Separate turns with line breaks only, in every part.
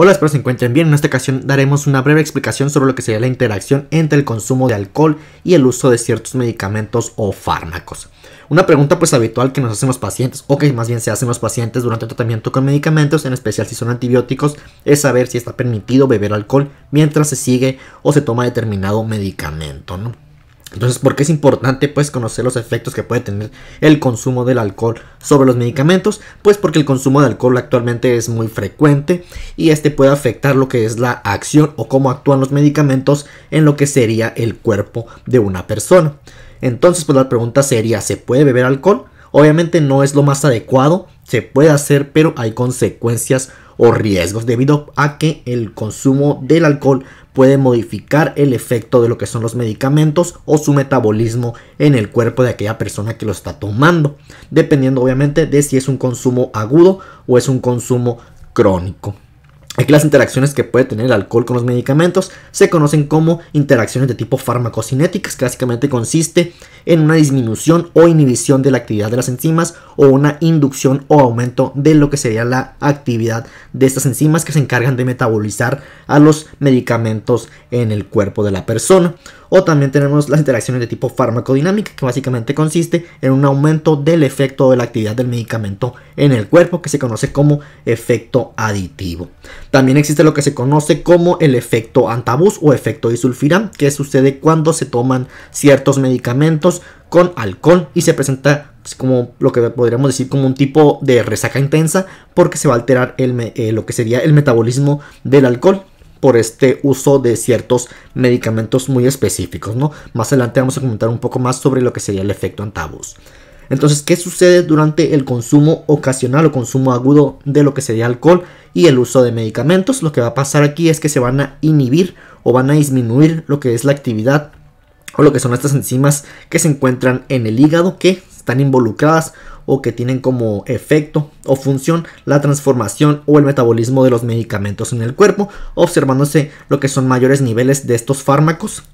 Hola, espero se encuentren bien. En esta ocasión daremos una breve explicación sobre lo que sería la interacción entre el consumo de alcohol y el uso de ciertos medicamentos o fármacos. Una pregunta pues habitual que nos hacen los pacientes, o que más bien se hacen los pacientes durante el tratamiento con medicamentos, en especial si son antibióticos, es saber si está permitido beber alcohol mientras se sigue o se toma determinado medicamento, ¿no? Entonces, ¿por qué es importante pues conocer los efectos que puede tener el consumo del alcohol sobre los medicamentos? Pues porque el consumo de alcohol actualmente es muy frecuente y este puede afectar lo que es la acción o cómo actúan los medicamentos en lo que sería el cuerpo de una persona. Entonces, pues la pregunta sería, ¿se puede beber alcohol? Obviamente no es lo más adecuado, se puede hacer, pero hay consecuencias o riesgos debido a que el consumo del alcohol puede modificar el efecto de lo que son los medicamentos o su metabolismo en el cuerpo de aquella persona que lo está tomando, dependiendo obviamente de si es un consumo agudo o es un consumo crónico. Aquí las interacciones que puede tener el alcohol con los medicamentos se conocen como interacciones de tipo farmacocinéticas, que básicamente consiste en una disminución o inhibición de la actividad de las enzimas o una inducción o aumento de lo que sería la actividad de estas enzimas que se encargan de metabolizar a los medicamentos en el cuerpo de la persona. O también tenemos las interacciones de tipo farmacodinámica, que básicamente consiste en un aumento del efecto de la actividad del medicamento en el cuerpo, que se conoce como efecto aditivo. También existe lo que se conoce como el efecto antabus o efecto disulfiram, que sucede cuando se toman ciertos medicamentos con alcohol y se presenta como lo que podríamos decir como un tipo de resaca intensa porque se va a alterar eh, lo que sería el metabolismo del alcohol por este uso de ciertos medicamentos muy específicos, ¿no? Más adelante vamos a comentar un poco más sobre lo que sería el efecto antabus. Entonces, ¿qué sucede durante el consumo ocasional o consumo agudo de lo que sería alcohol? y el uso de medicamentos. Lo que va a pasar aquí es que se van a inhibir o van a disminuir lo que es la actividad o lo que son estas enzimas que se encuentran en el hígado que están involucradas o que tienen como efecto o función la transformación o el metabolismo de los medicamentos en el cuerpo, observándose lo que son mayores niveles de estos fármacos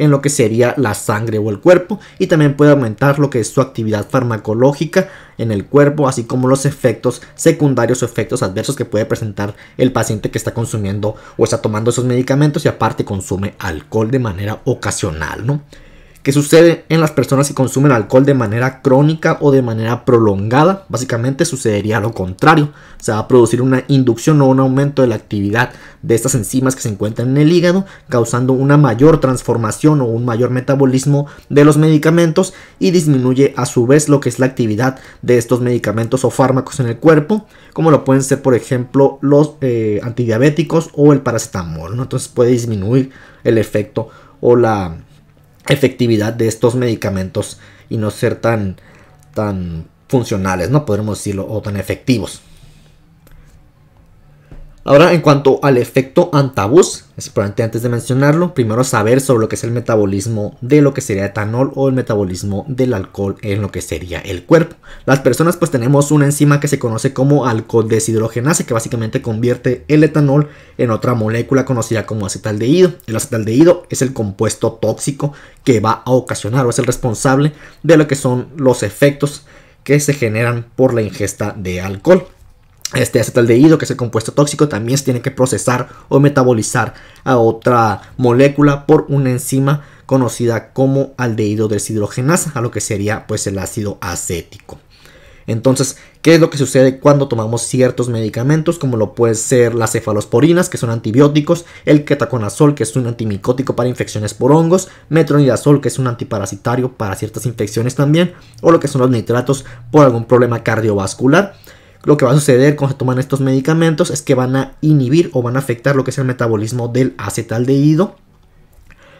en lo que sería la sangre o el cuerpo y también puede aumentar lo que es su actividad farmacológica en el cuerpo, así como los efectos secundarios o efectos adversos que puede presentar el paciente que está consumiendo o está tomando esos medicamentos y aparte consume alcohol de manera ocasional, ¿no? que sucede en las personas que consumen alcohol de manera crónica o de manera prolongada. Básicamente sucedería lo contrario. Se va a producir una inducción o un aumento de la actividad de estas enzimas que se encuentran en el hígado, causando una mayor transformación o un mayor metabolismo de los medicamentos y disminuye a su vez lo que es la actividad de estos medicamentos o fármacos en el cuerpo, como lo pueden ser por ejemplo los eh, antidiabéticos o el paracetamol. Entonces puede disminuir el efecto o la efectividad de estos medicamentos y no ser tan, tan funcionales, no podemos decirlo, o tan efectivos. Ahora, en cuanto al efecto Antabus, es importante antes de mencionarlo, primero saber sobre lo que es el metabolismo de lo que sería etanol o el metabolismo del alcohol en lo que sería el cuerpo. Las personas pues tenemos una enzima que se conoce como alcohol deshidrogenase que básicamente convierte el etanol en otra molécula conocida como acetaldehído. El acetaldehído es el compuesto tóxico que va a ocasionar o es el responsable de lo que son los efectos que se generan por la ingesta de alcohol este acetaldehído, que es el compuesto tóxico, también se tiene que procesar o metabolizar a otra molécula por una enzima conocida como aldehído deshidrogenasa, a lo que sería pues el ácido acético. Entonces, ¿qué es lo que sucede cuando tomamos ciertos medicamentos? Como lo pueden ser las cefalosporinas, que son antibióticos, el ketaconazol, que es un antimicótico para infecciones por hongos, metronidazol, que es un antiparasitario para ciertas infecciones también, o lo que son los nitratos por algún problema cardiovascular lo que va a suceder cuando se toman estos medicamentos es que van a inhibir o van a afectar lo que es el metabolismo del acetaldehído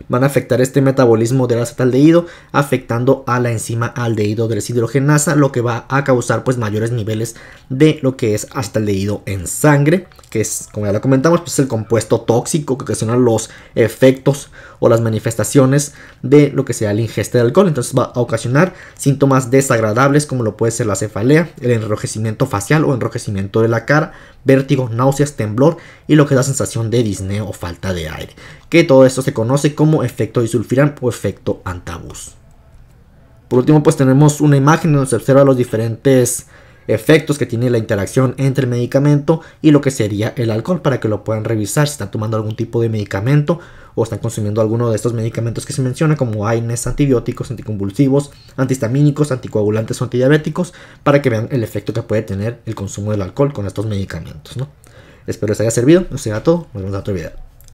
van a afectar este metabolismo del acetaldehído, afectando a la enzima aldehído deshidrogenasa, lo que va a causar pues mayores niveles de lo que es acetaldehído en sangre, que es, como ya lo comentamos, pues el compuesto tóxico que ocasiona los efectos o las manifestaciones de lo que sea el ingeste de alcohol. Entonces va a ocasionar síntomas desagradables como lo puede ser la cefalea, el enrojecimiento facial o enrojecimiento de la cara, vértigo, náuseas, temblor y lo que es la sensación de disneo o falta de aire. Que todo esto se conoce como como efecto disulfiram o efecto antabus. Por último, pues tenemos una imagen donde se observa los diferentes efectos que tiene la interacción entre el medicamento y lo que sería el alcohol para que lo puedan revisar si están tomando algún tipo de medicamento o están consumiendo alguno de estos medicamentos que se menciona como AINES, antibióticos, anticonvulsivos, antihistamínicos, anticoagulantes o antidiabéticos para que vean el efecto que puede tener el consumo del alcohol con estos medicamentos. Espero les haya servido, eso será todo, nos vemos en otro video.